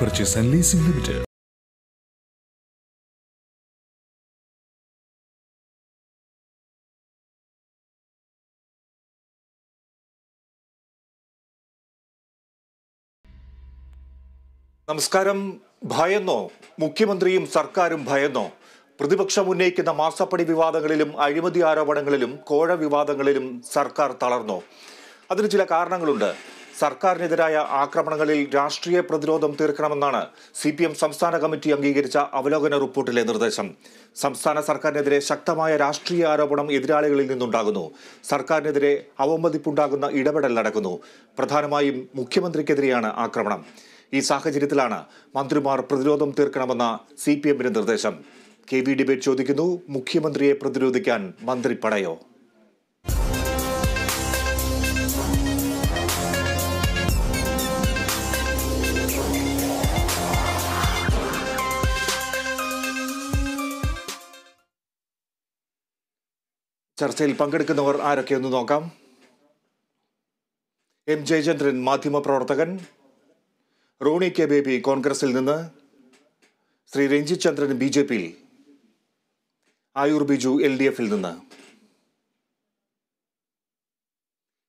purchase and leasing limited നമസ്കാരം ഭയന്നോ മുഖ്യമന്ത്രിയും സർക്കാരും ഭയന്നോ പ്രതിപക്ഷം ഉന്നയിക്കുന്ന മാസപ്പടി വിവാദങ്ങളിലും അഴിമതി ആരോപണങ്ങളിലും കോഴ വിവാദങ്ങളിലും സർക്കാർ തളർന്നോ അതിന് ചില കാരണങ്ങളുണ്ട് സർക്കാരിനെതിരായ ആക്രമണങ്ങളിൽ രാഷ്ട്രീയ പ്രതിരോധം തീർക്കണമെന്നാണ് സി പി എം സംസ്ഥാന കമ്മിറ്റി അംഗീകരിച്ച അവലോകന റിപ്പോർട്ടിലെ നിർദ്ദേശം സംസ്ഥാന സർക്കാരിനെതിരെ ശക്തമായ രാഷ്ട്രീയ ആരോപണം എതിരാളികളിൽ നിന്നുണ്ടാകുന്നു സർക്കാരിനെതിരെ അവമതിപ്പുണ്ടാകുന്ന ഇടപെടൽ നടക്കുന്നു പ്രധാനമായും മുഖ്യമന്ത്രിക്കെതിരെയാണ് ആക്രമണം ഈ സാഹചര്യത്തിലാണ് മന്ത്രിമാർ പ്രതിരോധം തീർക്കണമെന്ന സി പി എമ്മിന്റെ നിർദ്ദേശം കെ വി ഡിബേറ്റ് ചോദിക്കുന്നു മുഖ്യമന്ത്രിയെ പ്രതിരോധിക്കാൻ മന്ത്രി പടയോ ചർച്ചയിൽ പങ്കെടുക്കുന്നവർ ആരൊക്കെയെന്ന് നോക്കാം എം ജയചന്ദ്രൻ മാധ്യമപ്രവർത്തകൻ റോണി കെ ബേബി കോൺഗ്രസിൽ നിന്ന് ശ്രീ രഞ്ജിത് ചന്ദ്രൻ ബി ജെ പിയിൽ ആയുർ ബിജു എൽ ഡി എഫിൽ നിന്ന്